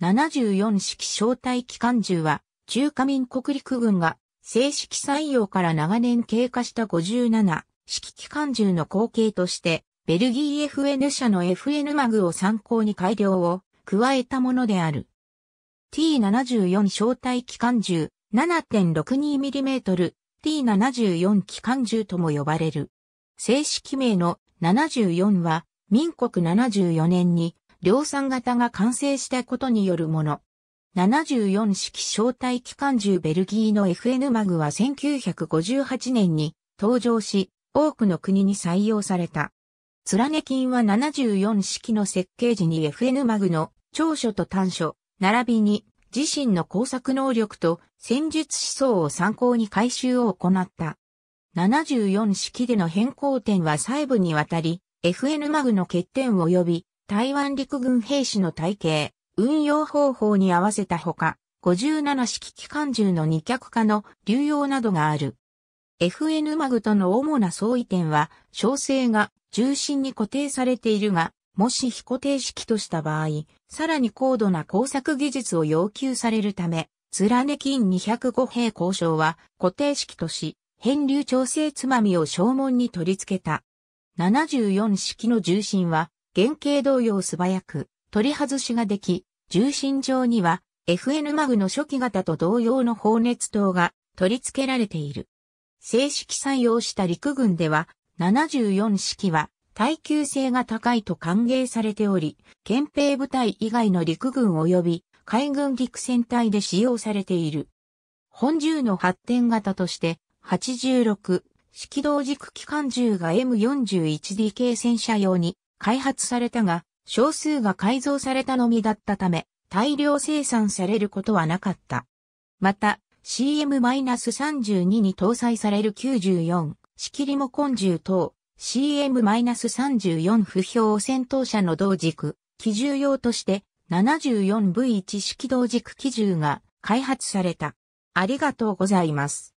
74式招待機関銃は、中華民国陸軍が正式採用から長年経過した57式機関銃の後継として、ベルギー FN 社の FN マグを参考に改良を加えたものである。T74 招待機関銃 7.62mm T74 機関銃とも呼ばれる。正式名の74は民国74年に量産型が完成したことによるもの。74式招待機関銃ベルギーの FN マグは1958年に登場し、多くの国に採用された。ツラネキンは74式の設計時に FN マグの長所と短所、並びに自身の工作能力と戦術思想を参考に改修を行った。74式での変更点は細部にわたり、FN マグの欠点及び台湾陸軍兵士の体系、運用方法に合わせたほか、57式機関銃の二脚化の流用などがある。FN マグとの主な相違点は、小生が重心に固定されているが、もし非固定式とした場合、さらに高度な工作技術を要求されるため、ラネキン205兵交渉は固定式とし、変流調整つまみを正門に取り付けた。74式の重心は原型同様素早く取り外しができ、重心上には FN マグの初期型と同様の放熱灯が取り付けられている。正式採用した陸軍では74式は耐久性が高いと歓迎されており、憲兵部隊以外の陸軍及び海軍陸戦隊で使用されている。本銃の発展型として86式同軸機関銃が M41DK 戦車用に開発されたが、少数が改造されたのみだったため、大量生産されることはなかった。また、CM-32 に搭載される94、仕切りも根銃等、CM-34 不評戦闘車の同軸、機銃用として 74V1 式同軸機銃が開発された。ありがとうございます。